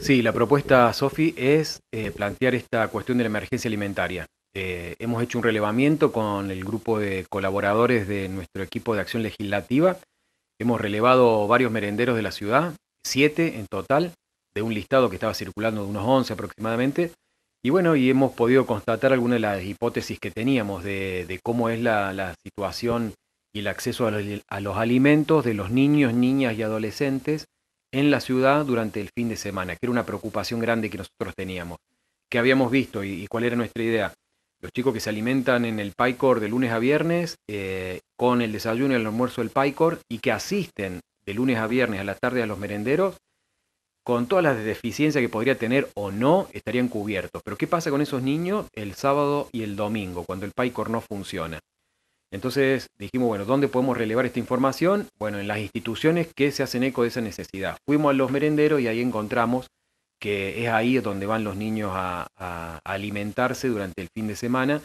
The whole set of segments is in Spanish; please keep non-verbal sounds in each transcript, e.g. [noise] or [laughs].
Sí, la propuesta, Sofi, es eh, plantear esta cuestión de la emergencia alimentaria. Eh, hemos hecho un relevamiento con el grupo de colaboradores de nuestro equipo de acción legislativa. Hemos relevado varios merenderos de la ciudad, siete en total, de un listado que estaba circulando de unos 11 aproximadamente. Y bueno, y hemos podido constatar algunas de las hipótesis que teníamos de, cómo es la, situación y el acceso a los alimentos de los niños, niñas y adolescentes en la ciudad durante el fin de semana, que era una preocupación grande que nosotros teníamos, que habíamos visto y, cuál era nuestra idea. Los chicos que se alimentan en el PyCor de lunes a viernes, eh, con el desayuno y el almuerzo del PyCor, y que asisten de lunes a viernes a la tarde a los merenderos, con todas las deficiencias que podría tener o no, estarían cubiertos. Pero ¿qué pasa con esos niños el sábado y el domingo, cuando el PyCor no funciona? Entonces dijimos, bueno, ¿dónde podemos relevar esta información? Bueno, en las instituciones que se hacen eco de esa necesidad. Fuimos a los merenderos y ahí encontramos que es ahí donde van los niños a, alimentarse durante el fin de semana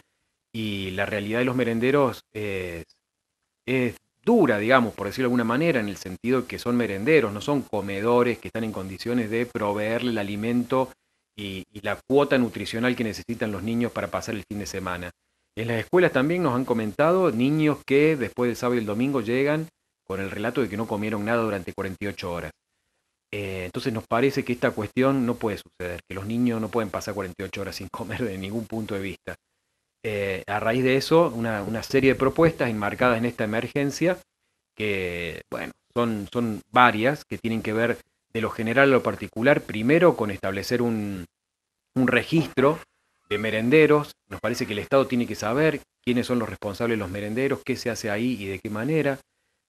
y la realidad de los merenderos es, dura, digamos, por decirlo de alguna manera, en el sentido que son merenderos, no son comedores que están en condiciones de proveerle el alimento y, la cuota nutricional que necesitan los niños para pasar el fin de semana. En las escuelas también nos han comentado niños que después del sábado y el domingo llegan con el relato de que no comieron nada durante 48 horas. Eh, entonces nos parece que esta cuestión no puede suceder, que los niños no pueden pasar 48 horas [laughs] sin comer de ningún punto de vista. Eh, a raíz de eso, una, serie de propuestas enmarcadas en esta emergencia, que bueno, son, son varias, que tienen que ver de lo general a lo particular, primero con establecer un registro de merenderos. Nos parece que el Estado tiene que saber quiénes son los responsables de los merenderos, qué se hace ahí y de qué manera.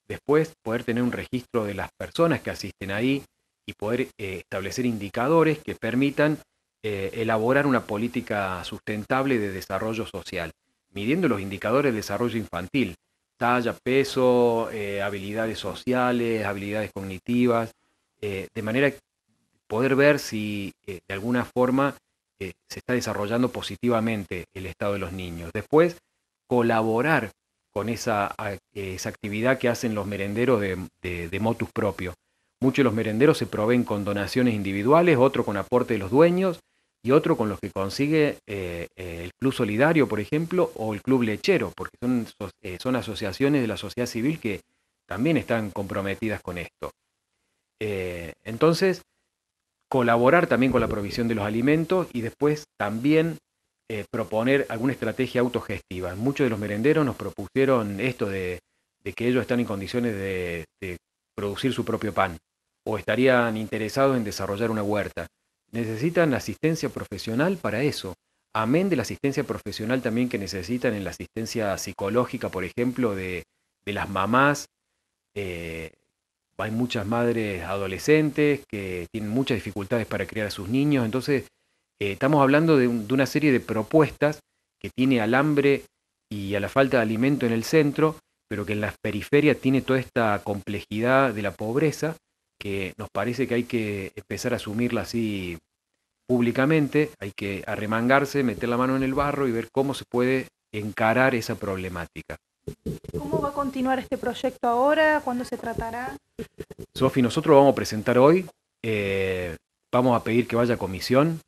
Después, poder tener un registro de las personas que asisten ahí y poder eh, establecer indicadores que permitan eh, elaborar una política sustentable de desarrollo social, midiendo los indicadores de desarrollo infantil, talla, peso, eh, habilidades sociales, habilidades cognitivas, de manera poder ver si de alguna forma se está desarrollando positivamente el estado de los niños. Después, colaborar con esa, eh, actividad que hacen los merenderos de, motus propio. Muchos de los merenderos se proveen con donaciones individuales, otro con aporte de los dueños y otro con los que consigue eh, eh, el Club Solidario, por ejemplo, o el Club Lechero, porque son, son asociaciones de la sociedad civil que también están comprometidas con esto. entonces, colaborar también con la provisión de los alimentos y después también eh, proponer alguna estrategia autogestiva. Muchos de los merenderos nos propusieron esto de, que ellos están en condiciones de, producir su propio pan o estarían interesados en desarrollar una huerta. Necesitan asistencia profesional para eso amén de la asistencia profesional también que necesitan en la asistencia psicológica, por ejemplo, de, las mamás, eh, hay muchas madres adolescentes que tienen muchas dificultades para criar a sus niños, entonces eh, estamos hablando de, de, una serie de propuestas que tiene al hambre y a la falta de alimento en el centro, pero que en las periferias tiene toda esta complejidad de la pobreza que nos parece que hay que empezar a asumirla así públicamente, hay que arremangarse, meter la mano en el barro y ver cómo se puede encarar esa problemática. ¿Cómo va a continuar este proyecto ahora? ¿Cuándo se tratará? Sofi, nosotros lo vamos a presentar hoy. Eh, vamos a pedir que vaya a comisión.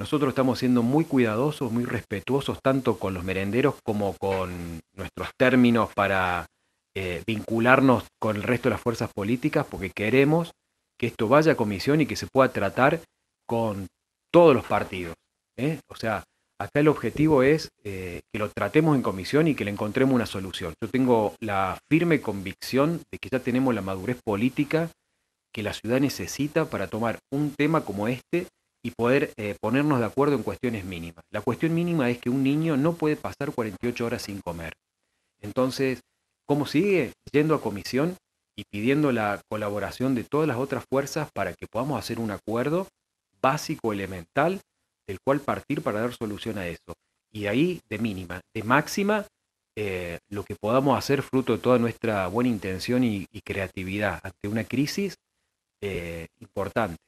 Nosotros estamos siendo muy cuidadosos, muy respetuosos, tanto con los merenderos como con nuestros términos para eh, vincularnos con el resto de las fuerzas políticas, porque queremos que esto vaya a comisión y que se pueda tratar con todos los partidos. ¿eh? O sea, Acá el objetivo es eh, que lo tratemos en comisión y que le encontremos una solución. Yo tengo la firme convicción de que ya tenemos la madurez política que la ciudad necesita para tomar un tema como este y poder eh, ponernos de acuerdo en cuestiones mínimas. La cuestión mínima es que un niño no puede pasar 48 horas sin comer. Entonces, ¿cómo sigue? Yendo a comisión y pidiendo la colaboración de todas las otras fuerzas para que podamos hacer un acuerdo básico, elemental, el cual partir para dar solución a eso. Y de ahí, de mínima, de máxima, eh, lo que podamos hacer fruto de toda nuestra buena intención y, creatividad ante una crisis eh, importante.